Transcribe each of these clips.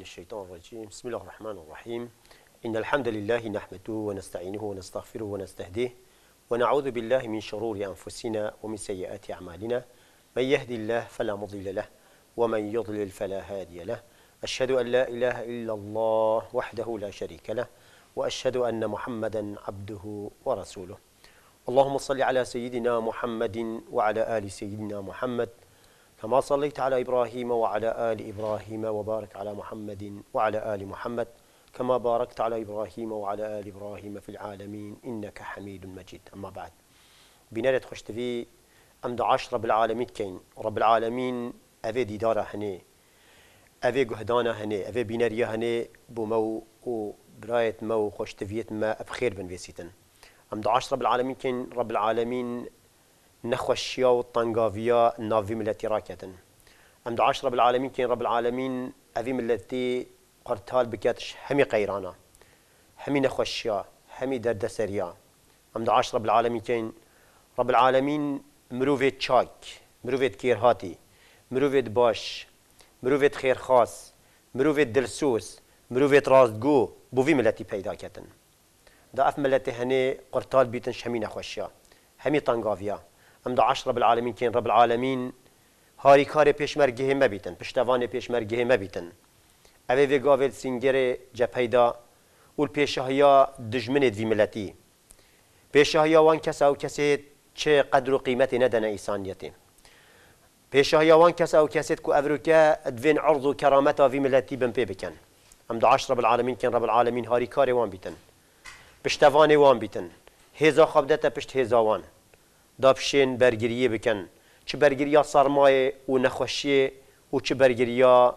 من الشيطان الرجيم بسم الله الرحمن الرحيم إن الحمد لله نحمده ونستعينه ونستغفره ونستهديه ونعوذ بالله من شرور أنفسنا ومن سيئات أعمالنا من يهدي الله فلا مضل له ومن يضلل فلا هادي له أشهد أن لا إله إلا الله وحده لا شريك له وأشهد أن محمدا عبده ورسوله اللهم صل على سيدنا محمد وعلى آل سيدنا محمد كما صليت على إبراهيم وعلى آل إبراهيم وبارك على محمد وعلى آل محمد كما باركت على إبراهيم وعلى آل إبراهيم في العالمين إنك حميد مجيد أما بعد بنادة خوش في أمد عشر رب العالمين كين رب العالمين أفي ديدارة هني أفي قهدانة هني أفي بنارية هني بمو و برايت مو خشت ما أبخير بن فيسيتن أمد عشر رب العالمين كين رب العالمين نخوشيا وطنقافيا نافي ملتي راكتن ام عاش رب العالمين كين رب العالمين أفي ملتي قرتال بكاتش همي قيرانا همي نخوشيا همي دردسريا ام أمد عاش رب العالمين كين رب العالمين مروفيت تشاك مروفيت كيرهاتي مروفيت باش مروفيت خير خاص مروفيت دلسوس مروفيت رازدقو بوفي ملتي پیدا كتن دا اف ملتي هني قرتال بيتن شمي نخوشيا همي طنقافيا ئەم داعاش رب العالمین کن رب العالمین هاریکارێ پێشمەرگێ مەبیتن پشتەوانێ پێشمەرگێ مەبیتن وی وێگاوێت سینگەرێ جەپەیدا و دوی ملتی دیمەتی پێشەهیا وان کس او کسی چه قدر و ندن ایسانیتی، ئیسانیەتی پێشەهیا وان کس او کسی و ئەروکە دوین عرض و کەرامەتا ویمەتی بم بکن. بکەن ئەم داعاش ڕب العالمین کن رب العالمین کار وان بیتن پشتوان وان بیتن خوابده تا پشت هێزاوانە دابشین برگریه بکن چه برگریا سرمایه و نخوشیه و چه برگریا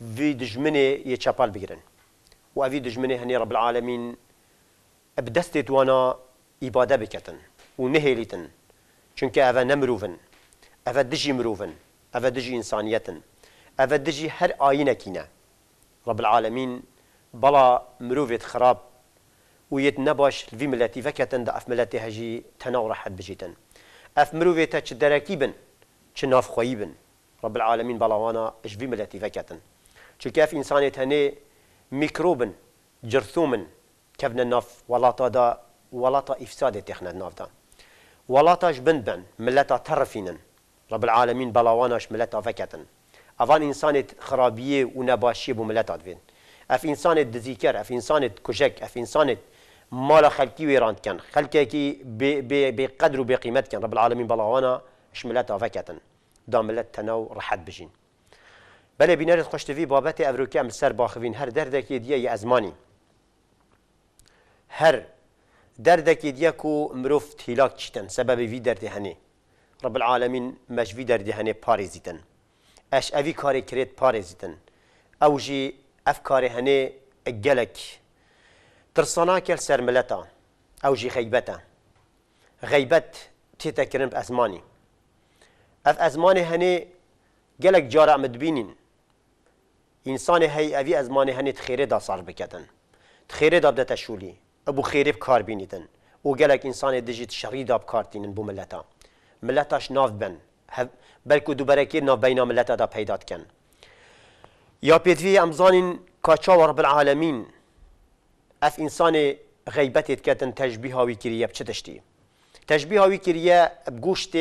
وی دجمنه یه چپال بگیرن و اوی دجمنه هني رب العالمين ابدستت وانا ایباده بكتن و نهیلیتن چونکه اوه نمروفن افا دجي مروفن افا دجي انسانيتن افا دجي هر آینه کینه رب العالمين بلا مروفت خراب ويت نباش في ملاتي فكتن ده اف ملاتي هجي تناور حد بجيتن اف مروفيتا تش دراكيبن تشناف خويبن رب العالمين بلاوانا اش في ملاتي فكتن تش كاف انسان تاني ميكروبن جرثومن كفن الناف ولاطا دا ولاطا افساد تخنا الناف دا ولاطا بنبن ملاتا ترفينن رب العالمين بلاوانا اش ملاتا فكتن افان انسان خرابيه ونباشي بملاتا دفين اف انسان دزيكر اف انسان كوجك اف انسان مال خلقي ويران كان خلقي كي بي قدر و به كان رب العالمين بلاوانا شملت آفکتن دام ملت تناو رحت بجين بله بینارت خوشتوی بابت افروکی ام سر باخوین هر دردکی دیه یه ازمانی هر دردکی دیه کو مروف تیلاک چیتن سبب وی درد هنه رب العالمین مش وی درد هنه پارزیتن اش اوی کاری کرد پارزیتن او جی اف کاری گلک ترساناکە سەر ملەتە ئەو ژی خەیبەتە غەیبەت تێتەکردن بە ئەزمانی ئەف ئەزمانی هەنێ gelek cara me dibînîn însanê hey evî ezmanê henê xêrê da sar biketin xêrê da bidete şûlî e bû xêrê bikar bînîtin û gelek însanê dijî şerî da bikartînin bû milleta milleta ji nav ben belkû du berekê navbeyna milleta da peyda dikin ya pêdiviyê em zanîn ka çawa rabbil alemîn اف انسان غیبت کتن تشبیه هاوی کریه بچه تشتی تشبیه هاوی کریه بگوشت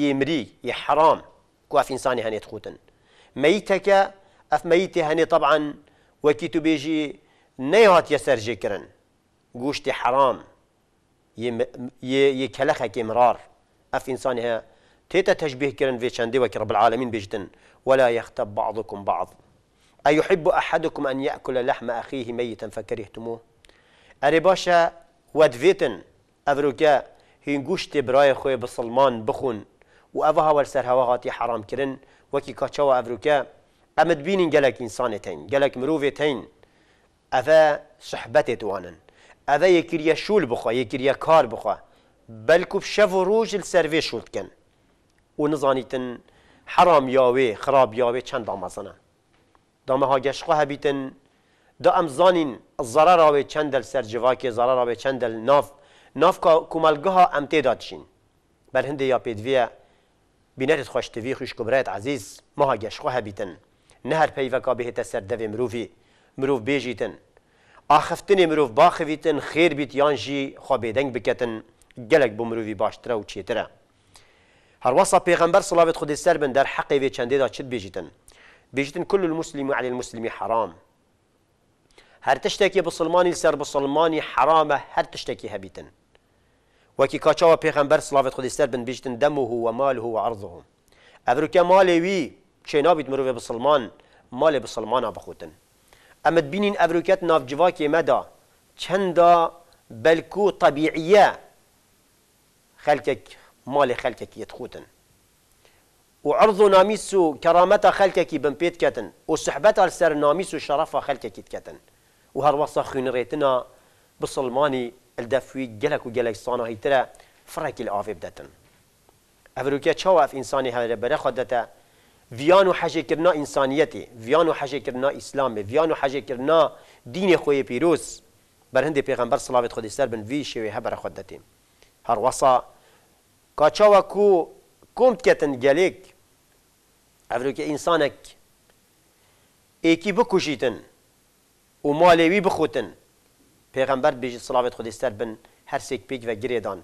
یه مری یه حرام كو اف انسان هني تخوتن که اف ميت هني طبعا وکی وكي تبيجي نيهات يسر جكرن گوشت حرام یه يكلخك مرار اف انسان ها تیتا تشبیه کرن وی چنده وکی رب العالمین بیجتن ولا يختب بعضكم بعض أيحب أحدكم أن يأكل لحم أخيه ميتا فكرهتموه ود ویتن وەدوێتن ئەڤروکە هینگوشتێ برای خوی بسلمان بخون و ئەڤ هەوەرسەر هەوا هاتی حرامکردن وەکی کاچەوە ئەڤروکە امد بینین تین گلک مروو تین افا صحبت توانن ئەڤە یەکریە شول بخوا یەکریە کار بخوا بلکو بشف و لسر وی شولت کن و نزانیتن حرام یاوی خراب چند دامازنه دامه ها گشقه هەبیتن دا امزانین ضرر آوه چندل سر جواکی ضرر آوه چندل ناف ناف کمالگه ام امتی دادشین بر هنده یا پیدویه بینرت خوشتوی خوش کبرایت عزیز ماها گش خواه بیتن نهر پیوکا به تسر دوی مروفی مروف بیجیتن آخفتن مروف باخویتن خیر بیت یانجی خواه بیدنگ بکتن گلگ بو مروفی باشتره و چیتره هر وصا پیغمبر صلاوت خود سر بن در حقی وی چنده دا چید بیجیتن بیجیتن کل المسلم علی المسلم حرام هر تشتكي بسلماني سر بسلماني حرامه هر تشتکی هبیتن وکی کاچاوا پیغمبر صلوات خود سر بن بيشتن دمه و ماله و عرضه وي مالی وی چه مروه بسلمان مالي بسلمان بخوتن اما بینین ابروکت نافجواکی مدا چندا بلكو طبيعية خلقك مالي خلقك يتخوتن وعرض ناميسو كرامته خلكك بنبيت كتن وصحبتا السر ناميسو شرفا خلقك يتكتن وهر وصا خونريتنا بصلماني الدفوي جلك وجلك صانا هيترا فراك الافي بدتن افروكيا تشاو اف انساني هذا البرخ دتا فيانو حاجه كرنا انسانيتي فيانو حاجه كرنا اسلامي فيانو حاجه كرنا دين خويه بيروس برهندي بيغمبر صلاة خدي سر بن في شوي هبر خدتي هر وصا كاتشاو كو كومت كتن جلك افروكيا انسانك ايكي بكوشيتن و مالوی بخوتن پیغمبر بیجی صلاوت خود استر بن هر سیک پیک و گریدان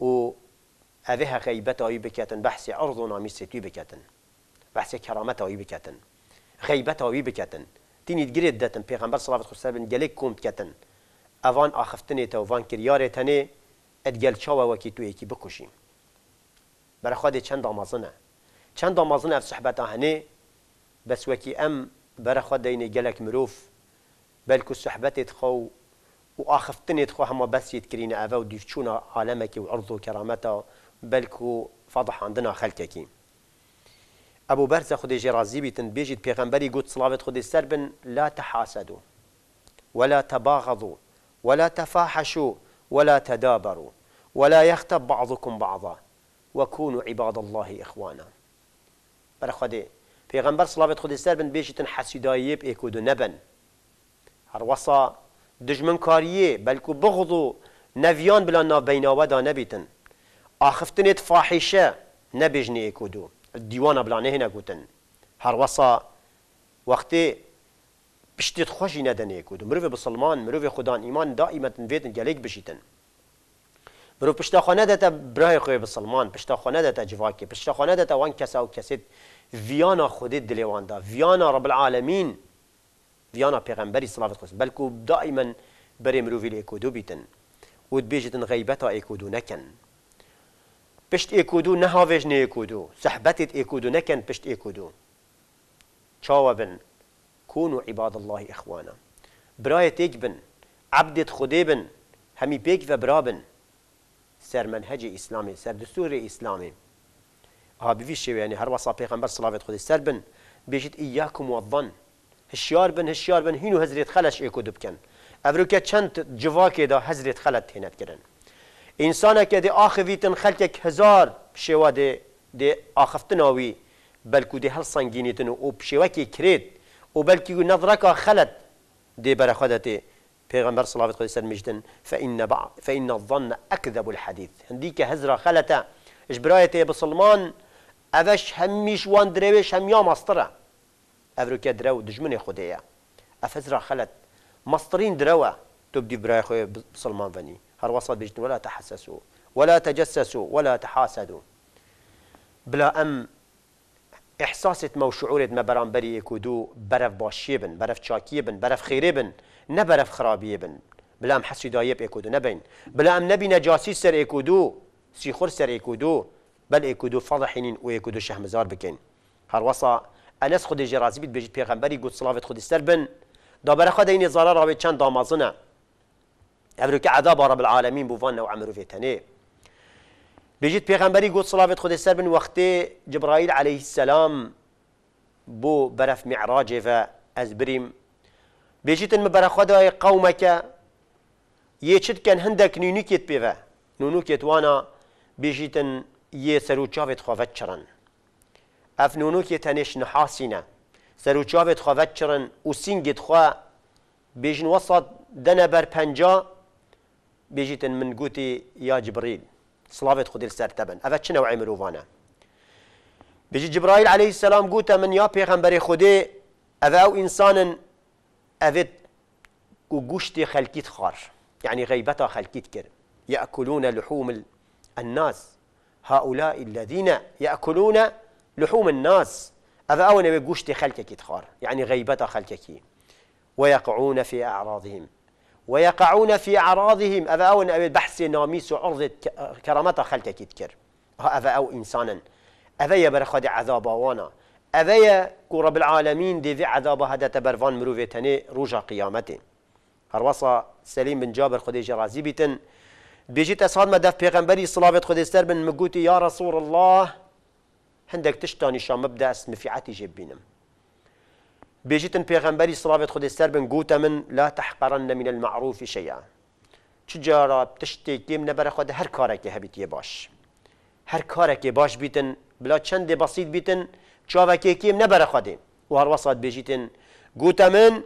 و اوه غیبت آیی بکتن بحث عرض و نامی ستوی بکتن بحث کرامت آیی بکتن غیبت آیی بکتن تینید گرید دتن پیغمبر صلاوت خود استر بن گلک کومت کتن اوان آخفتنه تا وان کریاره تنه ادگل چاوه وکی تو کی بکشیم برای خواده چند آمازنه چند آمازنه اف صحبت آهنه بس وکی ام برای خود دینه گلک مروف بلكو صحبتي تخو و تخو هما بس هەمە افا وديفتشونا عالمك و دیچوونە بلكو و عندنا و ابو بەلکو خدي جرازي بيتن ئەبوو بەرزە خودێژی صلاة خدي بێژیت لا تحاسدوا ولا تباغضوا ولا تفاحشوا ولا تدابروا ولا يختب بعضكم بعضا وكونوا عباد الله إخوانا برخدي بيغنبر صلاة خدي سربن بن بیشتن حسیدایی ایکودو نبن هر هروسا دجمن کاریه بلکو بغض و نویان بلا نابیناوه دا نبیتن ات فاحشه نبیجنی اکودو دیوانا بلا نه نگوتن هروسا وقتی پشتیت خوشی ندنه اکودو مروف بسلمان مروف خدان ایمان دائمت نویتن گلیک بشیتن برو پشتا خانه دتا برای خوی بسلمان پشتا خانه دتا جواکی پشتا خانه دتا وان کسا و کسید ویانا خودی دلیوان دا ویانا رب العالمین فيانا پیغمبري صلوات خص بلکو دائما بر مروفي لإكودو بيتن وتبيجتن غيبتا إكودو نكن پشت إكودو نها نه إكودو صحبتت إكودو نكن پشت إكودو چاوبن كونوا عباد الله إخوانا براية بن عبدت خديبن همي بيك بن سر منهج إسلامي سر دستور إسلامي ها بفي يعني هر وصا پیغمبر صلوات خدي سر بن بيجت إياكم والظن هشیار بن هشیار بن هینو حضرت خلش ایکو دبکن افروکه چند جواکی دا حضرت خلت تهنت کرن انسانه که دی آخویتن خلکک هزار شوا دی, دی آخفتناوی بلکو دی هل سنگینیتن و پشیوکی کرید و بلکو نظرکا خلت دی برخودتی پیغمبر صلوات خدا سر مجدن فإن, بع... فإن الظن أكذب الحديث هنديك هزرا خلتا اجبرايته بسلمان اوش همیش وان دروش همیام یا ئەفرۆکە دراو دجمن خودەیە ئەفەزرا خلت مصطرين دراو تبدي براي برای خۆی بسلمان هر وصل بجد ولا تحسسوا ولا تجسسوا ولا تحاسدوا بلا ام احساست مو وشعورت ما بري يكودو برف باشيبن بن برف چاكيه بن برف خيري بن نه برف بن بلا ام دايب بيكودو نبين بلا ام نبي نجاسي سر يكودو سيخور سر يكودو بل يكودو فضحين ويكودو شهمزار بكين هر وصل انس خود جرازی بید بجید پیغمبری گوت صلاوت خود سر بن برا خود این زارا راوی چند دامازنه امرو که عذاب رب العالمین بوفان نو عمرو فیتنه بجید پیغمبری گوت صلاوت خود سر بن وقتی جبرائیل علیه السلام بو برف معراج و از بریم بجيت ان برا خدای قومك يشد كان هندك نونوكيت بيفا نونوكيت وانا بجيت ان يسرو تشافت خوفت شرن اف نونوکی تنش نحاسینا سروچاوت خوا چرن و سینگت خوا بیجن وسط دنا بر پنجا بيجيتن من قوتي يا جبريل صلافة خدير سرتبن أفا چه نوعي مروفانا بيجي جبرائيل عليه السلام قوتا من يا پیغمبر خدي اف أو إنسان أفت گوشت خلكيت خار يعني غيبتا خلكيت كر يأكلون لحوم الناس هؤلاء الذين يأكلون لحوم الناس أذا أونا بقشت خلكك تخار يعني غيبة خلكك ويقعون في أعراضهم ويقعون في أعراضهم أذا ابي بحث ناميس عرض كرامة خلكك تكر أذا أو إنسانا أذا يبرخد عذاب وانا أذا رب العالمين دي ذي عذاب هذا تبرفان مروفتني رجا قيامتي هروصا سليم بن جابر خدي رازي بيتن بيجي تسهد مدف بيغمبري صلاة خدي سر بن مقوتي يا رسول الله تشتاني تشتانیشان مبدا اسم فیعەتی جێ بینم بێژتن پێغەمبەری سڵاوێت خودی سەر بن گوتە من لا تحقرن من المعروف شيئا چ تشتي كيم نەبەرە خۆدا يا هبيت يا باش هەر يا باش بيتن بلا بسيط بيتن بیتن كيم نبرا خد و هەروەسات بێژیتن قوتا من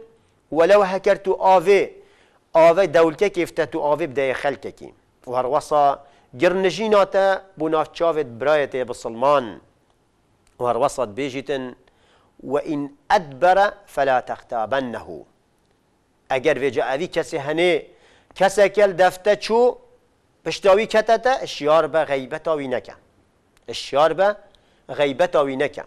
ولو هكرتو و ئاوێ ئاوە دەولکێکی فتە و ئاوێ بدەیە خەلکێکی و هەروەسا گرنژیناتە بۆ ناوچاوێت بسلمان وهروسط بيجتن وإن أدبر فلا تختابنه أجر في جاء ذي كسي هني كسكل دفتشو بشتاوي كتتا الشيار بغيبتاوي وينكا الشيار بغيبتاوي نكا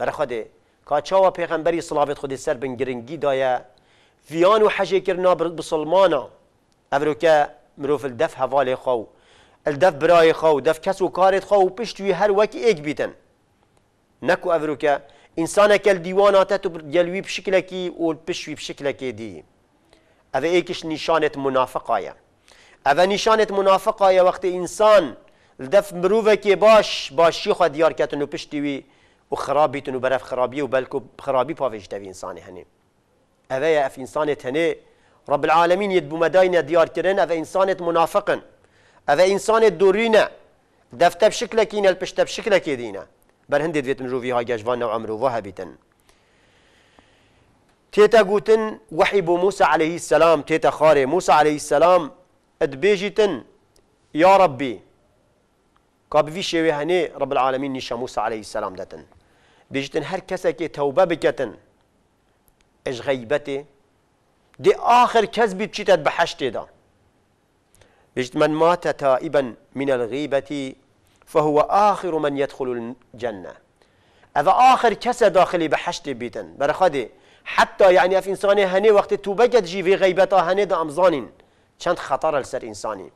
برخده كاچاوا پیغمبري صلاة خود سر بن گرنگي دايا فيان و حجي كرنا برد بسلمانا أبرو مروف الدف حوالي خو الدف براي خو دف كسو كارت خو پشتوي هر وكي ايك بيتن نكو أفروكا كال ديوانا تاتو جلوي بشكلك والبشوي بشكلك دي هذا إيكش نشانة منافقة يا هذا نشانة منافقة يا وقت إنسان لدف مروفك باش باش خو ديار كاتنو بشتوي وخرابي تنو برف خرابي وبلكو خرابي بافيش تبي إنسان هني هذا يا أف إنسانة هني رب العالمين يدبو مداينة ديار كرين هذا إنسانة منافقا هذا إنسانة دورينة دفتب بشكلك هنا البشت بشكلك دينا بەر هەندێک دێت مرۆڤی و ناو ئەمرۆڤ هەبیتن تێتە گوتن وحی بو موسا عليه السلام تێتە خاره موسى عليه السلام ئەدبێژیتن یا ربی کا بوی شێوێ هنی رب العالمین نشا موسى عليه السلام دەتن هر هەر که توبه بکتن ئەش غەیبەتێ دی آخر کس بیت چیتت بە دا بێژت من ماتە تائبا من الغیبتی فهو آخر من يدخل الجنة هذا آخر کس داخلي بحشت بيتن بیتن حتى يعني حتی اف انسان هني وقت تو جي في غيبتا هني دا أمزانين چند خطر السر إنساني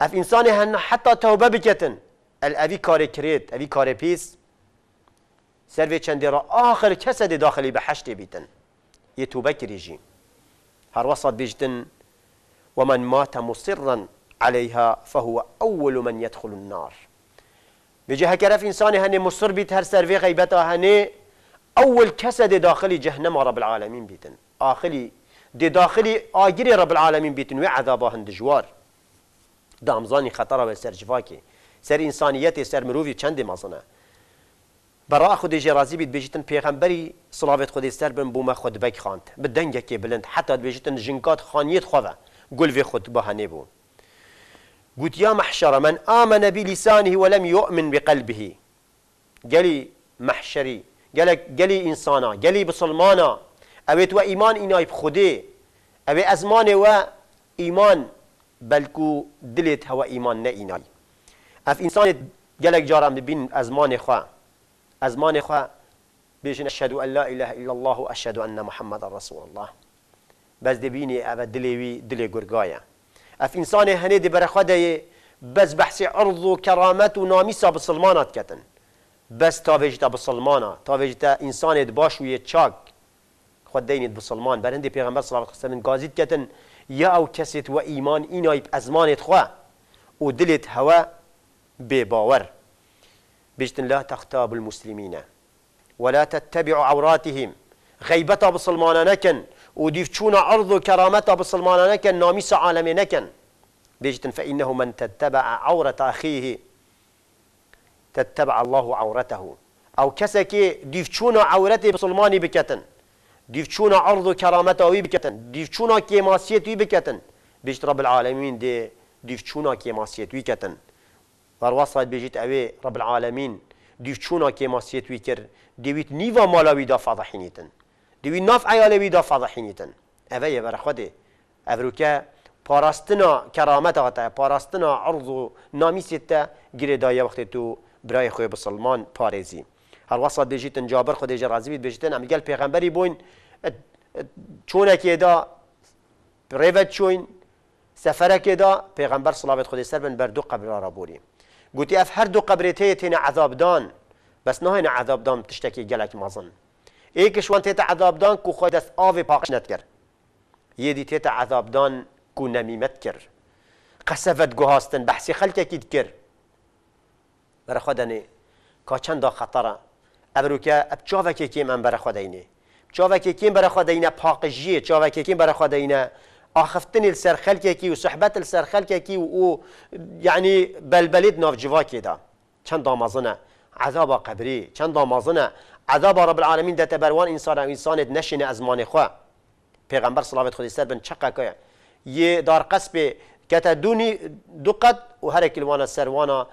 اف انسان هن حتى توبه بكتن الاوی کار کرید اوی کار پیس سر وی چندی را آخر کس دی داخلی به حشت بیتن یه توبه کریجی هر وسط بیجتن ومن مات مصرا عليها فهو أول من يدخل النار بيجي كرف إنسان هني مصر بيت هر سرفي غيبته هني أول كسد داخل جهنم رب العالمين بيتن آخلي دي داخلي آجري رب العالمين بيتن وعذابه هندجوار دامزاني خطره و سر جواكي سر إنسانيتي سر مروفي چند مزنه برا خود رازي بيت بیشتن پیغمبري صلوات خود سر بن بوما خود بك خانت بدنگه كي بلند حتى بیشتن جنكات خانيت خواه گل خود بو. بو قلت يا محشر من آمن بلسانه ولم يؤمن بقلبه قالي محشري قالك قالي إنسانا قالي بسلمانا أبيت وإيمان إناي بخدي أبي أزماني وإيمان بلكو دلت هو إيمان نه اف إنسان قالك جارم بين أزمان خوا أزمان خوا بيجن أشهد أن لا إله إلا الله أشهد أن محمد رسول الله بس دبيني أبا دليوي دلي قرقايا اف انسان هنيدي برخده بس بحث عرض و کرامت و نامی سا بسلمانات كتن بس تا وجتا بسلمانا تا وجتا انسان باش و یه چاک خود دینید بسلمان دي پیغمبر صلى الله عليه وسلم قازيت كتن يا او كسيت و اينا يب ازمانت خواه و دلت هوا بباور بجتن لا تختاب المسلمين ولا تتبع عوراتهم غيبتا بسلمانا نكن وديفتشونا چونا عرض و كرامتا بسلمانا نكن ناميس عالمي نكن بيجتن فإنه من تتبع عورة أخيه تتبع الله عورته أو كسكي ديفتشونا چونا عورتي بسلماني بكتن ديفتشونا چونا عرض كرامتا وي بكتن ديفتشونا چونا كيماسيت وي بكتن بيجت رب العالمين دي ديفتشونا چونا كيماسيت وي كتن بيجت أوي رب العالمين ديفتشونا چونا كيماسيت وي كر ديويت نيفا مالاوي دا فضحينيتن دوی ناف ایاله وی دا فضحینیتن اوه یه برخوده افروکه پاراستنا کرامت آتا پاراستنا عرض و نامی سیتا گیره دایه وقتی تو برای خوی بسلمان پارزی هر وسط بجیتن جابر خود جرازی بید بجیتن گل پیغمبری بوین چونه که دا ریوت چوین که دا پیغمبر صلابت خود سر بن بر دو قبر را بوری گوتی اف هر دو قبرته تین عذاب دان بس نه عذاب دان تشتکی گلک مزن ایکشوان تیتا عذاب دان کو خوی دست آوی پاقش نت کر یدی تیتا عذاب دان کو نمیمت کر قسفت گوهاستن بحثی خلک اکید کر برا خدا نه که چند خطره ابرو که اب چاوکی کیم ام برا خدا اینه چاوکی کیم برا خدا اینه پاقجیه چاوکی کیم برا خدا اینه آخفتني لسر خلكي وصحبات لسر خلكي و يعني بلبلد ناف جواكي دا چند دامازنه عذاب قبري چند دامازنه عذاب رب العالمين دته بر وان انسان و انسانت نشینه از مان خو پیغمبر صلوات خدای سر بن چقا که یه دار قصب کته دونی دو قد و هر کل وانا وانا سر سر وان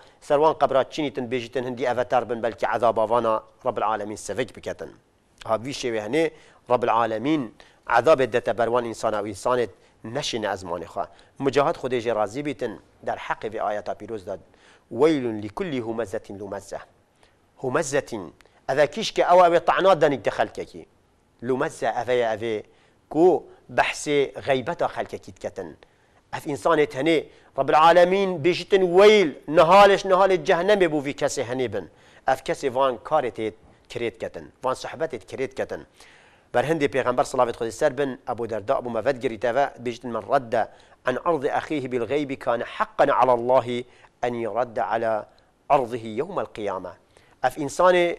سروان چینی تن بیجتن هندی اوتر بن بلکی عذاب وانا رب العالمین سفج بکتن ها وی ویشه وهنه رب العالمین عذاب دته بر وان انسان و انسان نشینه از مان خو مجاهد خدای خودی راضی بیتن در حق و آیات پیروز داد ویل لكل همزه لمزه همزه اذا ئەە او ابي طعنا دني دەنیک دە خەلکێکی لومەسە ئەڤەیە ئەوێ کو بەحسێ غەیبەتە خەلکێکی دکەتن ئەف ئینسانێت هەنێ ڕب العالمین بێژتن ویل نەهاالش نەهاالێت جەهنەمێ بووی کەسێ هەنێ بن ئەف کەسێ وان کارێتێت کرێتکەتن وان سەحبەتێت کرێتکەتن بەرهندی پێغمبەر سلاوێت خۆی سەر بن ابو درداء ابو مفد گریتەوە بيجتن من رد عن ارض أخيه بالغيب كان حقا على الله أن يرد على ارضه يوم القيامة أف انسان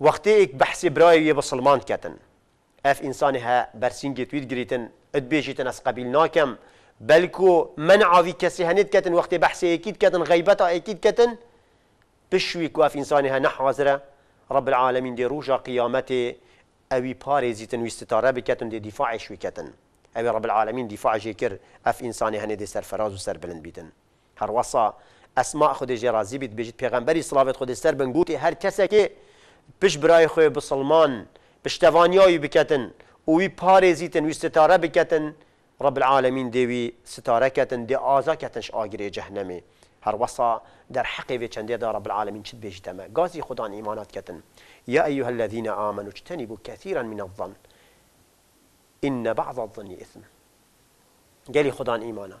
بحثی برای یه بسلمان کتن اف ئینسانی هە بەرسینگی توید گریتن اد بێژیتن ئەس قەبیل ناکەم بەلکو من ئاوی کتن وقتی بحثی اکید کتن کەتن اکید کتن کەتن پشوی اف ئینسانی هە نەحوازرە رب العالمین دی ڕوژا قیامەتێ ئەوی پارێزیتن ویستتارە بکەتن دی دیفاعش کتن اوی رب العالمین دفاع کرد اف انسانها هەنێ سر فراز و بلند بیتن هەروەسا اسماء خودێ ژێ رازی بیت بێژیت پێغەمبەری سلاوێت خودی سەر بنگوتی کسی که پش برای خوی بسلمان پشتوانیایی بکتن و وی پارێزیتن وی ستاره بكتن رب العالمین دیوی ستاره کتن دی آزا ش آگری جهنمی هر وصا در حقی وی چندی دا رب العالمین چد بیجدمه گازی خدا ایمانات کتن یا أيها الذین آمنوا اجتنبوا كثيرا من الظن ان بعض الظن اثم قالي خدان ايمانا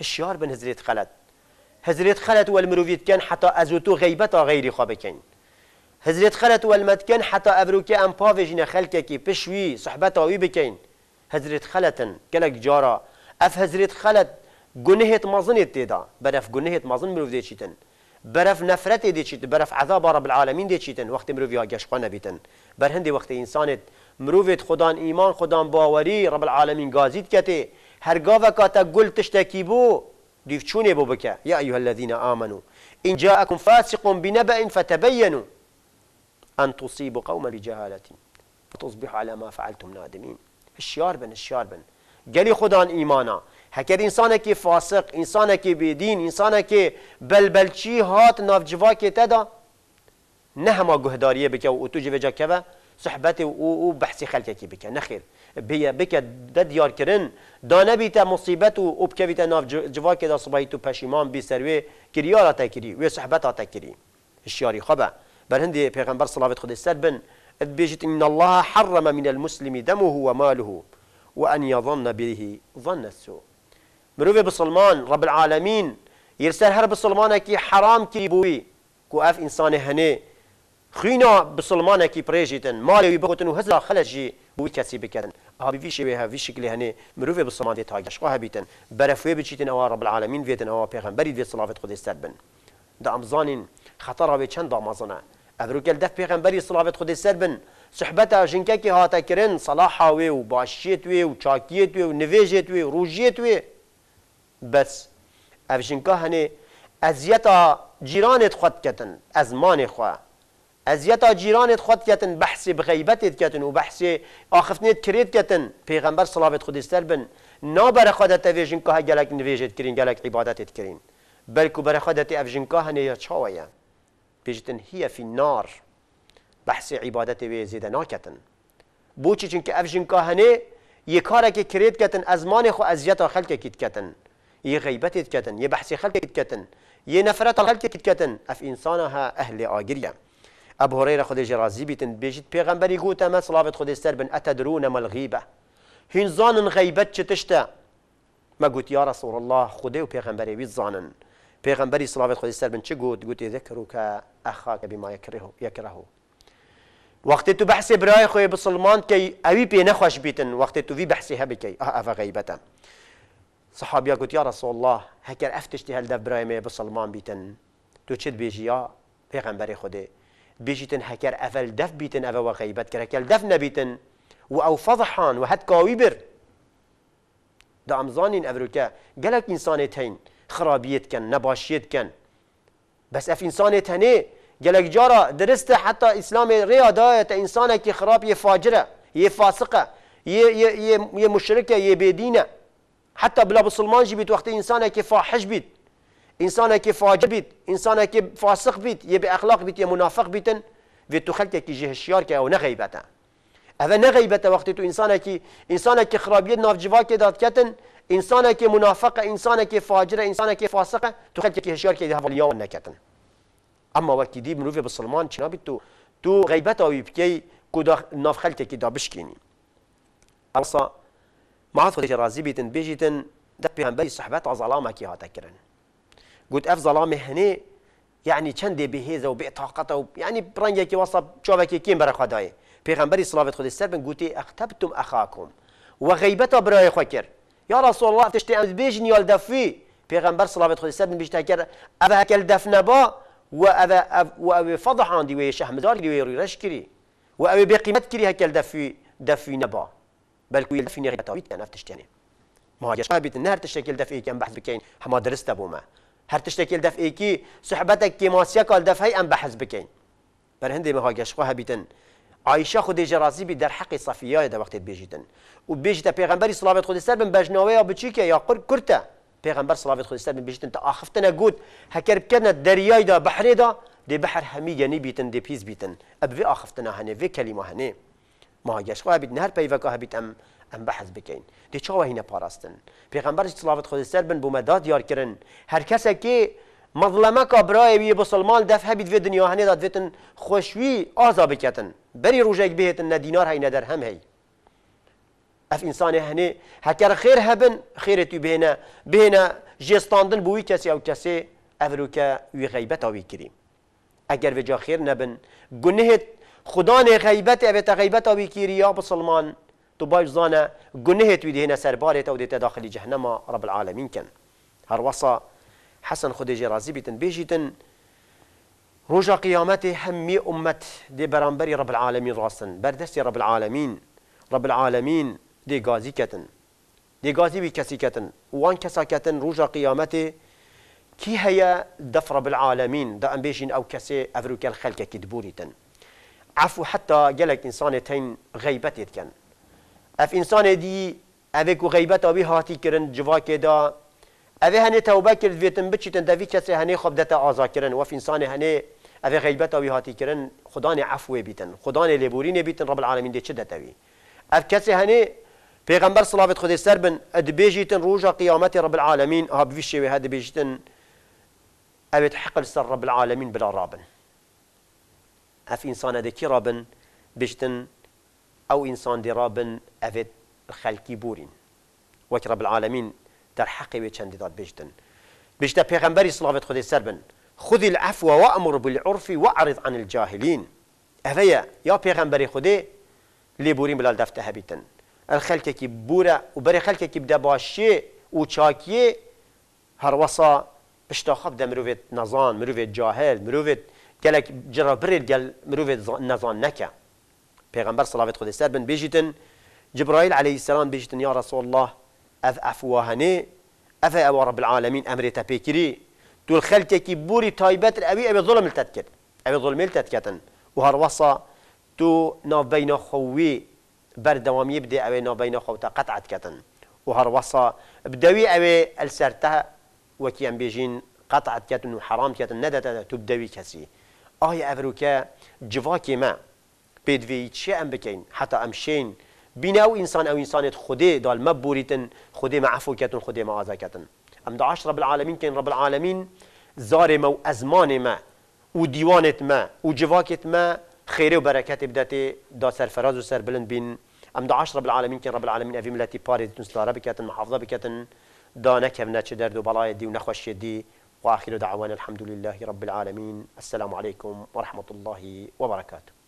هشيار بن هزريت خلت هزريت خلت والمروفيت كان حتى ازوتو غيبتا غيري خابكين هزرێت خەلت وەلمەتکەن حتا ئەبروکە ئەم پاێژینە خەلکێکی پشوی سحبەتەوەوی بکەین كلك جارة أف جارە خلت هەزرێت مظن گونهێت برف تێدا مظن گونهێت مەزن مرۆڤ برف بەرەف نەفرەتێ دێچیت برف عذاب رب العالمين العالمین دێچیتن وقت مرۆڤیا گەشخوا قنا بەر برهندي وقت إنسانة مرۆڤێت خدان إيمان خدان باوري رب العالمین كتي کەتێ هەرگاوە کاتە گول تشتێکی بو دیفچونێ بو بکە يا أيها الذين آمنوا إن جاءكم فاسق بنبأ فتبينوا أن تصيبوا قوما بجهالة وتصبحوا على ما فعلتم نادمين الشيار بن الشيار بن گلی خودان إيمانا هكذا إنسانك فاسق إنسانك بدين إنسانك انسانه که هات نافجوا تدا نهما قهدارية بك بکه و تو جوجا صحبتي و بحثی خلکه بك بکه نخیر بیا دد يار كرن دانا بيتا مصیبت و او بيتا بیتا دا صبايتو باشيمان بي بی سروی تاكري تا کری و صحبت تا بل هندي پیغمبر صلوات خدای سر بن بيجت إن الله حرم من المسلم دمه وماله وأن يظن به ظن السوء مروي بسلمان رب العالمين يرسل هرب بسلمان كي حرام كي بوي كو اف انسان هني خينا بسلمان كي بريجيتن مالي بوتن وهزا خلجي بوي كسي بكن ابي في شي بها في شكل هني مروي بسلمان دي تاج شقه بيتن برفوي بجيتن او رب العالمين فيتن او پیغمبر دي صلوات قدس سر دا امزانين خطر به چند امازنه پیغمبری دەف پێغمبەری سڵاوێت خود سر بن سحبەتە کی هاتا کرن وێ و باشیت و چاکیت وێ و بس او جنکا وێ ازیتا جیرانت خود کتن از مان خواه ازیتا خوا خود کتن بحث بغیبتت کتن و بەحسێ ئاخفنێت کرێتکەتن پێغمبەر سڵاوێت خود سر بن نابەرە خودەتە ها گلک نوێژێت کرین گلک عبادتت کرین بلکو بر بەرەخەدەتی ئەف ژنکە یا چاویا بيجتن هي في النار بحث عبادت وی زیده ناکتن بو چی افجن کاهنه یه كي كريت كتن ازمان خو ازیت خلق کیت کتن یه غیبت كتن يه بحث خلق كيت كتن يه نفرت خلق كيت كتن اف انسان ها اهل آگریه ابو هريره خديج جرازي بيتن بيجت پیغمبري گوتا ما صلابت خديج سر بن اتدرون ما الغيبه هين زانن غيبت چتشتا ما قلت يا رسول الله خدي و پیغمبري وي زانن پێغمبەری سڵاوێت خۆی سەر بن چ گوت گوتی ذکر کە بما بیما یەکرەهوو وقت تو بحث برای خۆی بسلمان کەی اوی پی نخوش بیتن وقت تو وقتی تووی بەحسی هەبکەی ئەفە آه، آه، غیبتا صحابیا گوت یا رسول الله هکر افتش دی هل هەلدە برای می بسلمان بیتن تو چت بێژی یا پێغمبەری خودێ بێژیتن هەکر ئەفەل دەف بیتن ئەوە غیبت غیبەت کرەکەل دف نبیتن و او فضحان و هد کاوی بر دا ئەمزانین ئەڤروکە گەلک ئینسانی تین خرابیت کن نباشیت کن بس اف انسان تنه گلک جارا درسته حتی اسلام ری آدایت انسان که خراب یه فاجره یه فاسقه یه, یه, یه, یه مشرکه یه بدینه حتی بلا بسلمان جی بید وقتی انسان که فاحش بید انسان که فاجر بید انسان که فاسق بید یه به اخلاق بید یه منافق بیتن و تو خلک که جهشیار که او نغیبته اذا نغیبته وقتی تو انسان که انسان که خرابیت نافجوا که داد کتن انسانه که منافق انسانه که فاجر انسانه که فاسقه تو خلک که هشیار که ده و نکتن اما وقتی دی مروف بسلمان چنا بی تو تو غیبت آوی بکی کدا ناف خلک که دا بشکینی اصلا معاذ خدش رازی بیتن بیجیتن ده پیغمبری صحبت از ظلامه که هاتا کرن قلت اف ظلامه هنه يعني چند بهيزه وبطاقته و يعني برنجك وصب شوفك كيم برا خداي پیغمبري صلوات خدای سر بن گوتي اختبتم اخاكم وغيبته براي خوكر يا رسول الله تشتي أمد بيجن في دفي پیغمبر بيت خدي سر نبيش كر أبا هكال دفن با وأبا وأبا فضح عندي ويش مزار كري ويا رش كري وأبا بقيمة كري هكال دفي دفي نبا بل كوي دفي نغي تاويت أنا فتشتيني يعني. ما هاجش بيت النهر تشتكي الدفئي كان بحث بكين حما درست بوما هر تشتكي الدفئي كي صحبتك كي ماسيا قال دفئي أم بحث بكين بر هندي ما هاجش بيتن عائشة خود جرازی بی در حق صفیه ده وقت بیجیدن و بیجیت پیغمبری صلوات خود سر بن بجناوی یا بچی که یا قر کرتا پیغمبر صلوات خودی سر بن بیجیدن تا آخفتنه گود هکر بکنه دریای دا بحری دا دی بحر همی یعنی بیتن دی پیز بیتن اب وی آخفتنه هنه وی کلمه هنه ما هیچ خواه بیت نهر پیوکا ها ام ام بحث بکەین دێ چاوە هینە پاراستن پێغمبەر سلااوت خود سر بن بومداد یار کرن هر کسی که مظلمەکە برای بی بسلمان دەف بید vê دنیا ویتن خوشوی آزا بکتن بری بەری اک بێتن نه دینار ندر نەدەر هەم اف انسان ئینسانی هەنێ هەکەر خێر هەبن خێرێت و بێنە بێنە ژێستاندن بووی کەسی ئەو کەسێ که وی آوی کریم نبن گنه خدا نه غیبت او تا غیبت آوی کری یا بسلمان تو باش زانە گونهێت وی سربارت او دێتە داخلی جهنم رب العالمین کن وصا حسن خدیجی جرازي بيتن بيجيتن رجا قيامتي همي امت دي برانبری رب العالمين راسن بردستي رب العالمين رب العالمين دي غازي كتن دي غازي بی کسی کتن وان كسا كتن رجا قيامتي كي هیا دف رب العالمين دا ام بیجین او کسی افروکل خلک کدبوریتن عفو حتى جلك انسان تين غيبتي يتكن اف انسان دي اوكو غيبتا بي هاتي كرن جواكي دا اوه هنه توبه کرد ویتن تن دوی کسی هنه خوب دتا آزا کرن وف انسان هنه اوه غیبت اوی هاتی کرن خدا نه عفوه بیتن خدا نه لبوری بیتن رب العالمین ده چه وی اف کسی هنه پیغمبر صلافت خود سر بن بیجیتن روجا قیامت رب العالمین ها بویشه و هد بیجیتن اوه حقل سر رب العالمین بلا رابن اف انسان کی رابن بجتن او انسان ده رابن اوه خلکی بورین وكرب العالمين در حقی به چندی داد بجتن بجتا پیغمبری صلوات خودی سر بن خذ العفو وامر بالعرف واعرض عن الجاهلين اویا یا پیغمبری خودی لی بوریم بلال دفته بیتن الخلک کی بوره و بری خلک کی بده باشی و چاکی هر وصا پشتاخب ده مروفت نزان مروفت جاهل مروفت گلک جرابرل گل مروفت نزان نکه پیغمبر صلوات خودی سر بن بیشتن جبرائیل عليه السلام بیشتن يا رسول الله اف افواهنه اف ابو رب العالمين امر تبيكري تو الخلتكي بوري تایبت ابي ابي ظلم التتكت ابي ظلم و هر وصا تو ناف بين خوي بردوام يبدي ابي ناف بين خوتا قطعت هر وصا بدوي ابي السرتها وكي ام بيجين قطعت كتن وحرام كتن ندت تبدوي كسي آیا آه افروکه جواکی ما پید وی چه ام بکین حتی ام شین بناو إنسان أو انسان خدي دال مبوريتن خدي معفو كاتن خدي معازا كاتن أم دعاش رب العالمين كان رب العالمين زاري مو أزمان ما وديوانت ما وجواكة ما خير وبركات بداتي دا سرفراز وسر بلند بين أم دعاش رب العالمين كان رب العالمين أفي ملاتي باري تونس لارا بكاتن محافظة بكاتن دا نكبنا تشدر دو بلاي دي ونخوش دي وآخر دعوان الحمد لله رب العالمين السلام عليكم ورحمة الله وبركاته